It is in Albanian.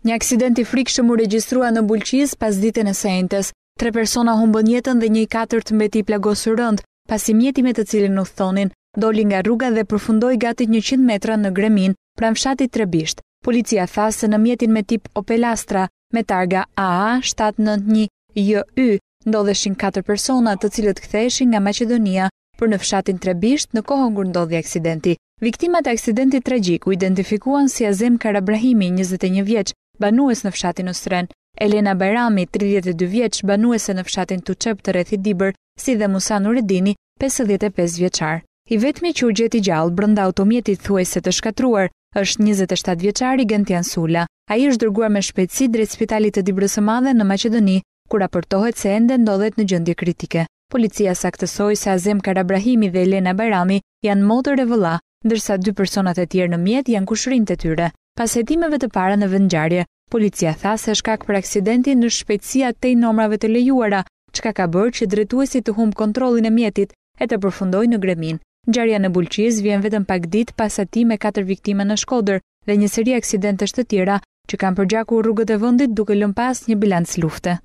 Një aksident i frikshëm u regjistrua në Bulqiz pas ditën e sejntës. Tre persona humbën jetën dhe një i katërt mbeti i plagosur rënd, pasi mjeti me të cilin u thonin doli nga rruga dhe përfundoi gati 100 metra në Gremin, pranë fshatit Trebisht. Policia tha se në mjetin me tip Opel Astra me targa aa 791 jy ndodheshin katër persona, të cilët ktheheshin nga Maqedonia për në fshatin Trebisht në kohën kur ndodhi aksidenti. Viktimat e aksidentit tragjik u identifikuan si Azem Karabrahimi, 21 vjeç, banues në fshatin Ustren, Elena Bajrami, 32 vjeç, banuese në fshatin Tuçep të Rethi Dibër, si dhe Musa Uredini, 55 vjeçar. I vetmi që u gjeti gjallë brenda automjetit se të shkatruar është 27 vjeçari Gentian Sula. Ai është dërguar me shpejtësi drejt Spitalit të Dibërësë së Madhe në Maqedoni, ku raportohet se ende ndodhet në gjendje kritike. Policia saktësoi se Azem Karabrahimi dhe Elena Bajrami janë motër e vëlla, ndërsa dy personat e tjerë në mjet janë kushërin të tyre. Pas hetimeve të para në vëndjarje, policia tha se shkak për aksidentin në shpejtësia të i nomrave të lejuara, qka ka bërë që dretuesi të humë kontrolin e mjetit e të përfundoj në gremin. Gjarja në bulqiz vjen vetëm pak dit pas ati me 4 viktime në shkoder dhe një seri aksidentës të tjera që kanë përgjaku rrugët e vëndit duke lëmpas një bilans lufte.